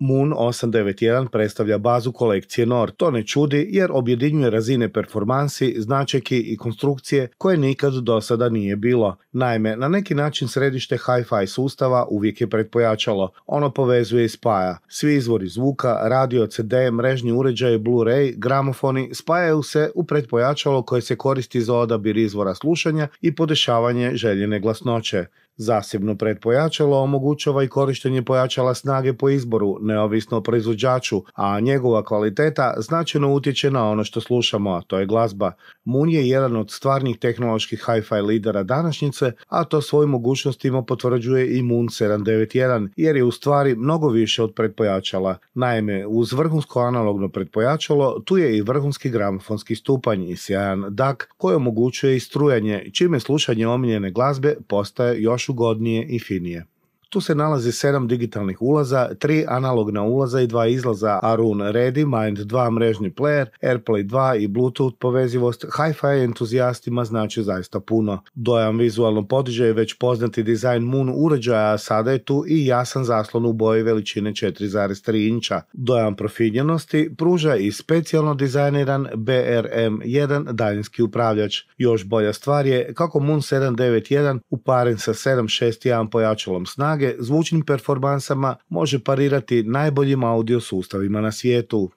Moon 891 predstavlja bazu kolekcije NOR, To ne čudi jer objedinjuje razine performansi, značajki i konstrukcije koje nikad do sada nije bilo. Naime, na neki način središte hi-fi sustava uvijek je pretpojačalo. Ono povezuje i spaja. Svi izvori zvuka, radio, CD, mrežni uređaje, Blu-ray, gramofoni spajaju se u pretpojačalo koje se koristi za odabir izvora slušanja i podešavanje željene glasnoće. Zasebno pretpojačalo omogućava i korištenje pojačala snage po izboru, neovisno o proizvođaču, a njegova kvaliteta značajno utječe na ono što slušamo, a to je glazba. Moon je jedan od stvarnih tehnoloških hi-fi lidera današnjice, a to svojim mogućnostima potvrđuje i Moon 791, jer je u stvari mnogo više od pretpojačala. Naime, uz vrhunsko analogno pretpojačalo, tu je i vrhunski gramofonski stupanj i sjajan DAC, koji omogućuje i strujanje, čime slušanje omiljene glazbe postaje još ugodnije i finije. Tu se nalazi sedam digitalnih ulaza, tri analogna ulaza i dva izlaza Arun Ready, Mind 2 mrežni player, AirPlay 2 i Bluetooth povezivost. Hi-Fi entuzijastima znači zaista puno. Dojam vizualno podiže već poznati dizajn Moon uređaja, a sada je tu i jasan zaslon u boji veličine 4,3 inča. Dojam profinjenosti pruža i specijalno dizajniran BRM1 daljinski upravljač. Još bolja stvar je kako Moon 791 uparen sa 761 pojačalom snage snage zvučnim performansama može parirati najboljim audio sustavima na svijetu.